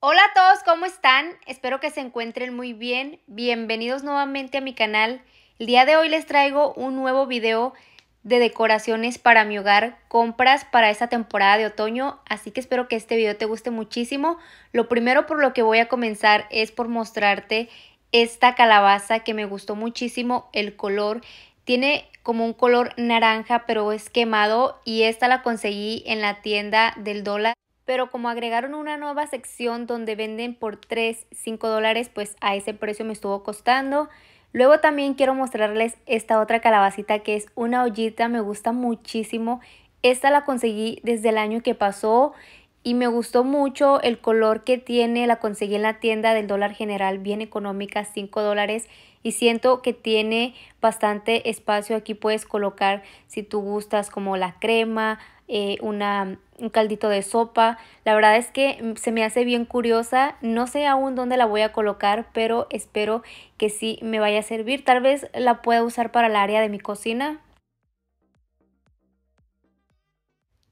Hola a todos, ¿cómo están? Espero que se encuentren muy bien. Bienvenidos nuevamente a mi canal. El día de hoy les traigo un nuevo video de decoraciones para mi hogar, compras para esta temporada de otoño, así que espero que este video te guste muchísimo. Lo primero por lo que voy a comenzar es por mostrarte esta calabaza que me gustó muchísimo el color. Tiene como un color naranja pero es quemado y esta la conseguí en la tienda del dólar pero como agregaron una nueva sección donde venden por 3, 5 dólares, pues a ese precio me estuvo costando. Luego también quiero mostrarles esta otra calabacita que es una ollita, me gusta muchísimo. Esta la conseguí desde el año que pasó y me gustó mucho el color que tiene, la conseguí en la tienda del dólar general, bien económica, 5 dólares y siento que tiene bastante espacio aquí puedes colocar si tú gustas como la crema eh, una, un caldito de sopa la verdad es que mm, se me hace bien curiosa no sé aún dónde la voy a colocar pero espero que sí me vaya a servir tal vez la pueda usar para el área de mi cocina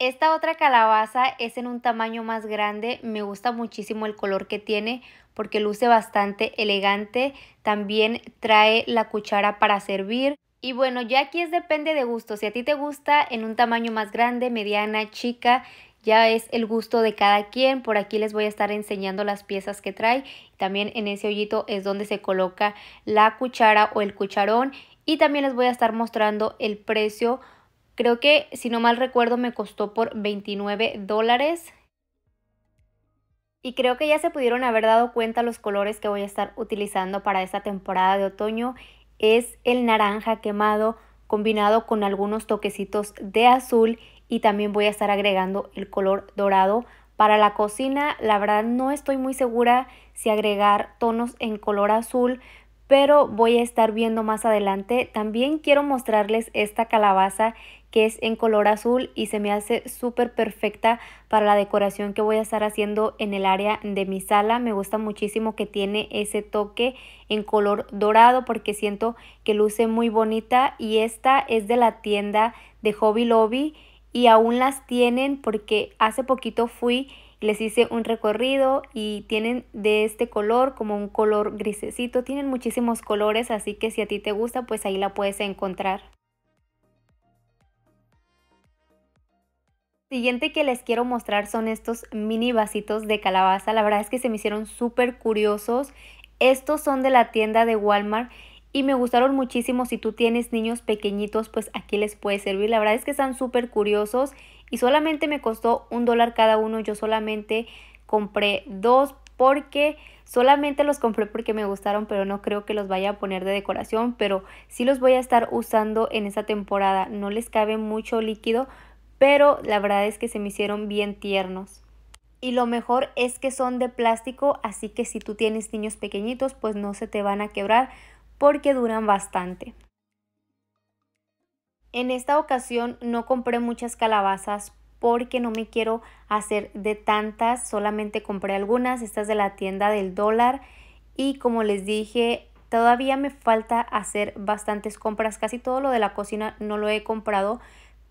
Esta otra calabaza es en un tamaño más grande, me gusta muchísimo el color que tiene porque luce bastante elegante, también trae la cuchara para servir. Y bueno, ya aquí es depende de gusto, si a ti te gusta en un tamaño más grande, mediana, chica, ya es el gusto de cada quien. Por aquí les voy a estar enseñando las piezas que trae. También en ese hoyito es donde se coloca la cuchara o el cucharón. Y también les voy a estar mostrando el precio Creo que, si no mal recuerdo, me costó por 29 dólares. Y creo que ya se pudieron haber dado cuenta los colores que voy a estar utilizando para esta temporada de otoño. Es el naranja quemado combinado con algunos toquecitos de azul y también voy a estar agregando el color dorado. Para la cocina, la verdad no estoy muy segura si agregar tonos en color azul, pero voy a estar viendo más adelante. También quiero mostrarles esta calabaza que es en color azul y se me hace súper perfecta para la decoración que voy a estar haciendo en el área de mi sala. Me gusta muchísimo que tiene ese toque en color dorado porque siento que luce muy bonita y esta es de la tienda de Hobby Lobby y aún las tienen porque hace poquito fui les hice un recorrido y tienen de este color como un color grisecito. Tienen muchísimos colores, así que si a ti te gusta, pues ahí la puedes encontrar. Siguiente que les quiero mostrar son estos mini vasitos de calabaza. La verdad es que se me hicieron súper curiosos. Estos son de la tienda de Walmart y me gustaron muchísimo. Si tú tienes niños pequeñitos, pues aquí les puede servir. La verdad es que están súper curiosos y solamente me costó un dólar cada uno. Yo solamente compré dos porque solamente los compré porque me gustaron, pero no creo que los vaya a poner de decoración, pero sí los voy a estar usando en esta temporada. No les cabe mucho líquido, pero la verdad es que se me hicieron bien tiernos. Y lo mejor es que son de plástico, así que si tú tienes niños pequeñitos, pues no se te van a quebrar porque duran bastante. En esta ocasión no compré muchas calabazas porque no me quiero hacer de tantas, solamente compré algunas, estas de la tienda del dólar y como les dije, todavía me falta hacer bastantes compras, casi todo lo de la cocina no lo he comprado,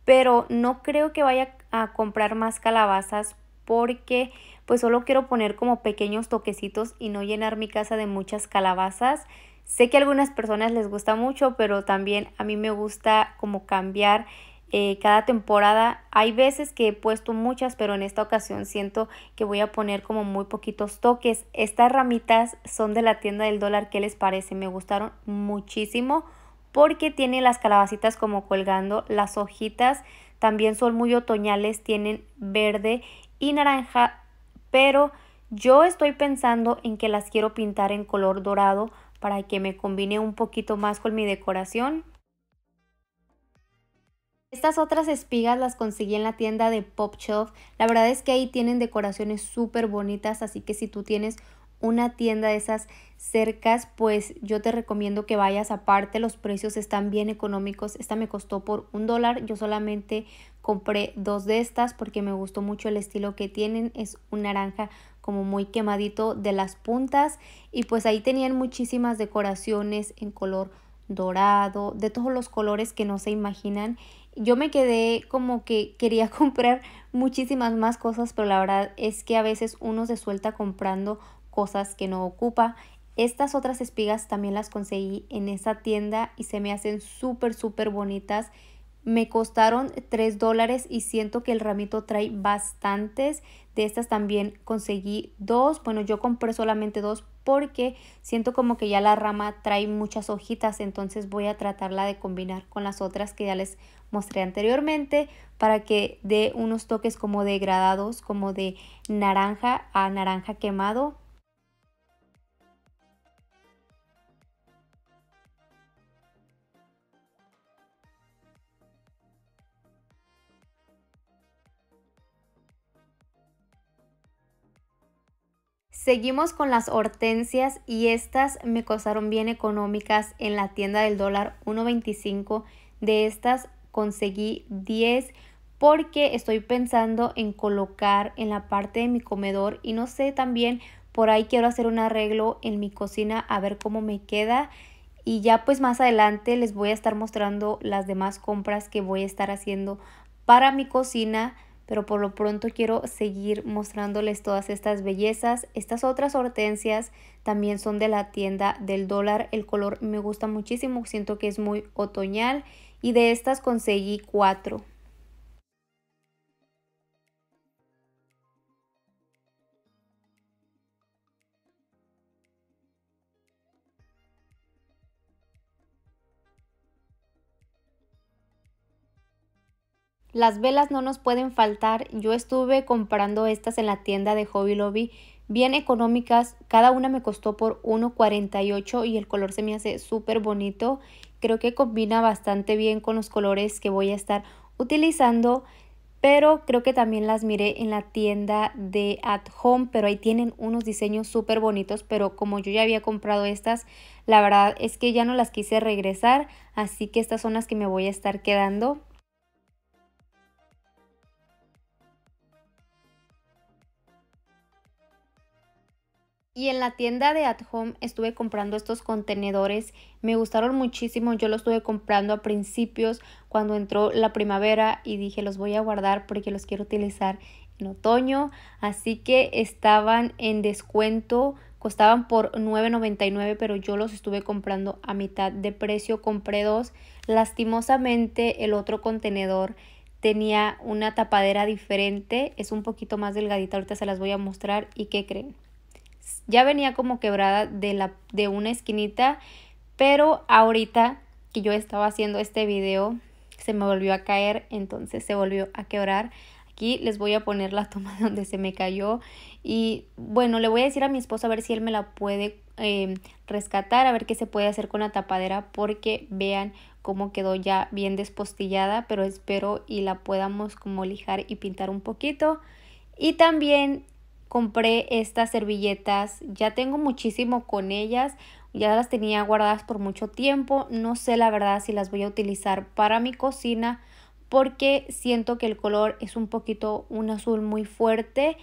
pero no creo que vaya a comprar más calabazas porque pues solo quiero poner como pequeños toquecitos y no llenar mi casa de muchas calabazas. Sé que a algunas personas les gusta mucho, pero también a mí me gusta como cambiar eh, cada temporada. Hay veces que he puesto muchas, pero en esta ocasión siento que voy a poner como muy poquitos toques. Estas ramitas son de la tienda del dólar. ¿Qué les parece? Me gustaron muchísimo porque tiene las calabacitas como colgando. Las hojitas también son muy otoñales, tienen verde y naranja, pero yo estoy pensando en que las quiero pintar en color dorado para que me combine un poquito más con mi decoración. Estas otras espigas las conseguí en la tienda de Pop Shop. La verdad es que ahí tienen decoraciones súper bonitas, así que si tú tienes una tienda de esas cercas, pues yo te recomiendo que vayas aparte, los precios están bien económicos. Esta me costó por un dólar, yo solamente compré dos de estas porque me gustó mucho el estilo que tienen, es un naranja como muy quemadito de las puntas y pues ahí tenían muchísimas decoraciones en color dorado, de todos los colores que no se imaginan. Yo me quedé como que quería comprar muchísimas más cosas, pero la verdad es que a veces uno se suelta comprando cosas que no ocupa. Estas otras espigas también las conseguí en esa tienda y se me hacen súper, súper bonitas. Me costaron 3 dólares y siento que el ramito trae bastantes. De estas también conseguí dos. Bueno, yo compré solamente dos porque siento como que ya la rama trae muchas hojitas, entonces voy a tratarla de combinar con las otras que ya les mostré anteriormente para que dé unos toques como degradados, como de naranja a naranja quemado Seguimos con las hortensias y estas me costaron bien económicas en la tienda del dólar 1.25. De estas conseguí 10 porque estoy pensando en colocar en la parte de mi comedor y no sé también por ahí quiero hacer un arreglo en mi cocina a ver cómo me queda y ya pues más adelante les voy a estar mostrando las demás compras que voy a estar haciendo para mi cocina pero por lo pronto quiero seguir mostrándoles todas estas bellezas. Estas otras hortensias también son de la tienda del dólar. El color me gusta muchísimo, siento que es muy otoñal y de estas conseguí cuatro. Las velas no nos pueden faltar. Yo estuve comprando estas en la tienda de Hobby Lobby, bien económicas. Cada una me costó por 1.48 y el color se me hace súper bonito. Creo que combina bastante bien con los colores que voy a estar utilizando pero creo que también las miré en la tienda de At Home, pero ahí tienen unos diseños súper bonitos, pero como yo ya había comprado estas, la verdad es que ya no las quise regresar, así que estas son las que me voy a estar quedando. Y en la tienda de At Home estuve comprando estos contenedores, me gustaron muchísimo, yo los estuve comprando a principios cuando entró la primavera y dije los voy a guardar porque los quiero utilizar en otoño, así que estaban en descuento, costaban por $9.99 pero yo los estuve comprando a mitad de precio, compré dos, lastimosamente el otro contenedor tenía una tapadera diferente, es un poquito más delgadita, ahorita se las voy a mostrar y qué creen ya venía como quebrada de, la, de una esquinita, pero ahorita que yo estaba haciendo este video se me volvió a caer, entonces se volvió a quebrar. Aquí les voy a poner la toma donde se me cayó y bueno, le voy a decir a mi esposo a ver si él me la puede em, rescatar, a ver qué se puede hacer con la tapadera porque vean cómo quedó ya bien despostillada, pero espero y la podamos como lijar y pintar un poquito. Y también compré estas servilletas, ya tengo muchísimo con ellas, ya las tenía guardadas por mucho tiempo, no sé la verdad si las voy a utilizar para mi cocina porque siento que el color es un poquito un azul muy fuerte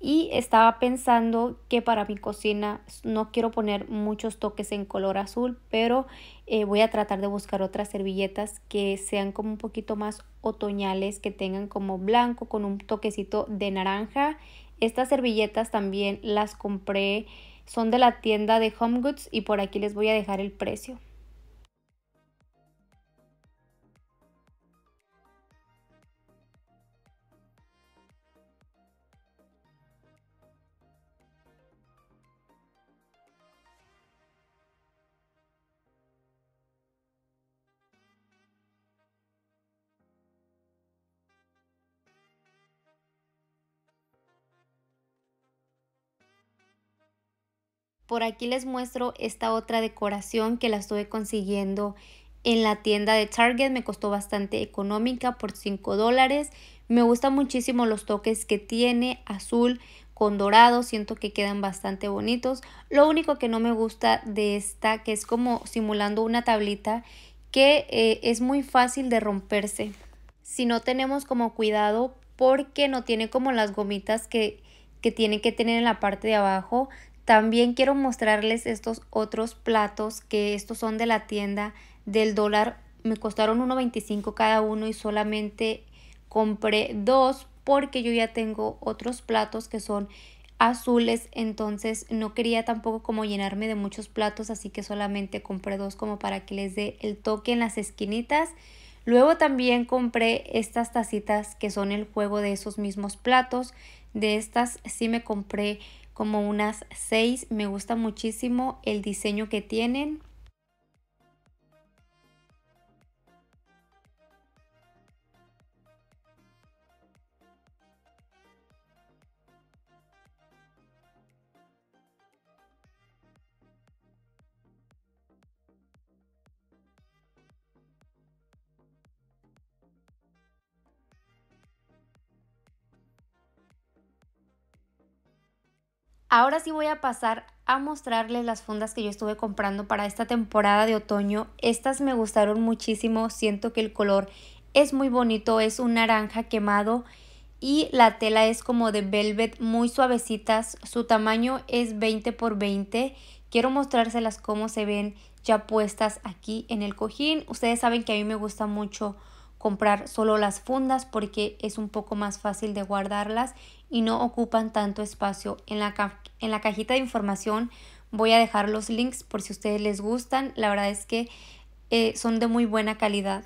y estaba pensando que para mi cocina no quiero poner muchos toques en color azul, pero eh, voy a tratar de buscar otras servilletas que sean como un poquito más otoñales, que tengan como blanco con un toquecito de naranja estas servilletas también las compré, son de la tienda de Home Goods y por aquí les voy a dejar el precio. Por aquí les muestro esta otra decoración que la estuve consiguiendo en la tienda de Target. Me costó bastante económica por 5 dólares. Me gustan muchísimo los toques que tiene azul con dorado. Siento que quedan bastante bonitos. Lo único que no me gusta de esta que es como simulando una tablita que eh, es muy fácil de romperse. Si no tenemos como cuidado porque no tiene como las gomitas que, que tiene que tener en la parte de abajo, también quiero mostrarles estos otros platos que estos son de la tienda del dólar. Me costaron 1.25 cada uno y solamente compré dos porque yo ya tengo otros platos que son azules, entonces no quería tampoco como llenarme de muchos platos, así que solamente compré dos como para que les dé el toque en las esquinitas. Luego también compré estas tacitas que son el juego de esos mismos platos. De estas sí me compré como unas 6. Me gusta muchísimo el diseño que tienen. Ahora sí voy a pasar a mostrarles las fundas que yo estuve comprando para esta temporada de otoño. Estas me gustaron muchísimo, siento que el color es muy bonito, es un naranja quemado y la tela es como de velvet, muy suavecitas. Su tamaño es 20 por 20. Quiero mostrárselas cómo se ven ya puestas aquí en el cojín. Ustedes saben que a mí me gusta mucho comprar solo las fundas porque es un poco más fácil de guardarlas y no ocupan tanto espacio. En la, en la cajita de información voy a dejar los links por si ustedes les gustan. La verdad es que eh, son de muy buena calidad.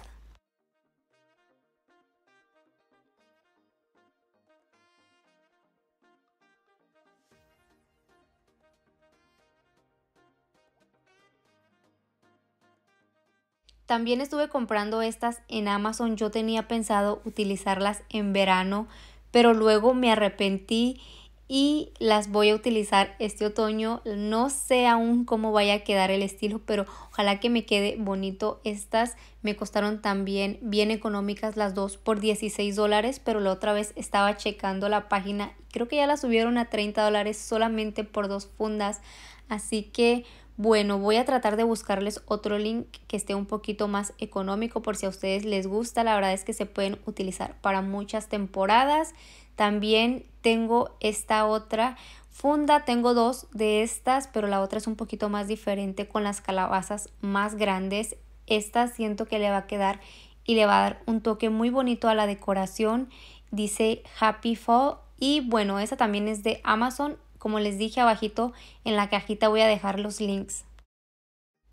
También estuve comprando estas en Amazon. Yo tenía pensado utilizarlas en verano, pero luego me arrepentí y las voy a utilizar este otoño. No sé aún cómo vaya a quedar el estilo, pero ojalá que me quede bonito. Estas me costaron también bien económicas las dos por 16 dólares, pero la otra vez estaba checando la página. Creo que ya las subieron a 30 dólares solamente por dos fundas. Así que bueno, voy a tratar de buscarles otro link que esté un poquito más económico por si a ustedes les gusta. La verdad es que se pueden utilizar para muchas temporadas. También tengo esta otra funda, tengo dos de estas, pero la otra es un poquito más diferente con las calabazas más grandes. Esta siento que le va a quedar y le va a dar un toque muy bonito a la decoración. Dice Happy Fall y bueno, esa también es de Amazon como les dije abajito, en la cajita voy a dejar los links.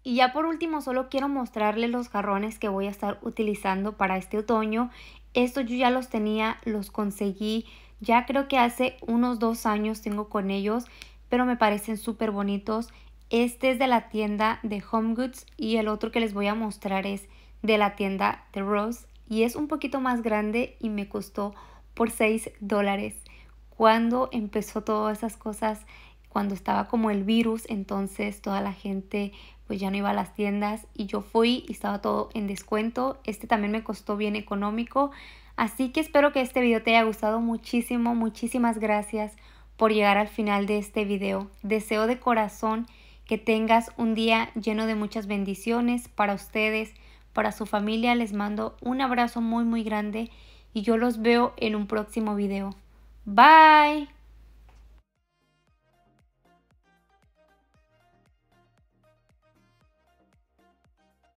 Y ya por último, solo quiero mostrarles los jarrones que voy a estar utilizando para este otoño. Estos yo ya los tenía, los conseguí, ya creo que hace unos dos años tengo con ellos, pero me parecen súper bonitos. Este es de la tienda de Home Goods y el otro que les voy a mostrar es de la tienda de Rose y es un poquito más grande y me costó por 6 dólares cuando empezó todas esas cosas, cuando estaba como el virus, entonces toda la gente pues ya no iba a las tiendas y yo fui y estaba todo en descuento. Este también me costó bien económico. Así que espero que este video te haya gustado muchísimo. Muchísimas gracias por llegar al final de este video. Deseo de corazón que tengas un día lleno de muchas bendiciones para ustedes, para su familia. Les mando un abrazo muy muy grande y yo los veo en un próximo video. Bye!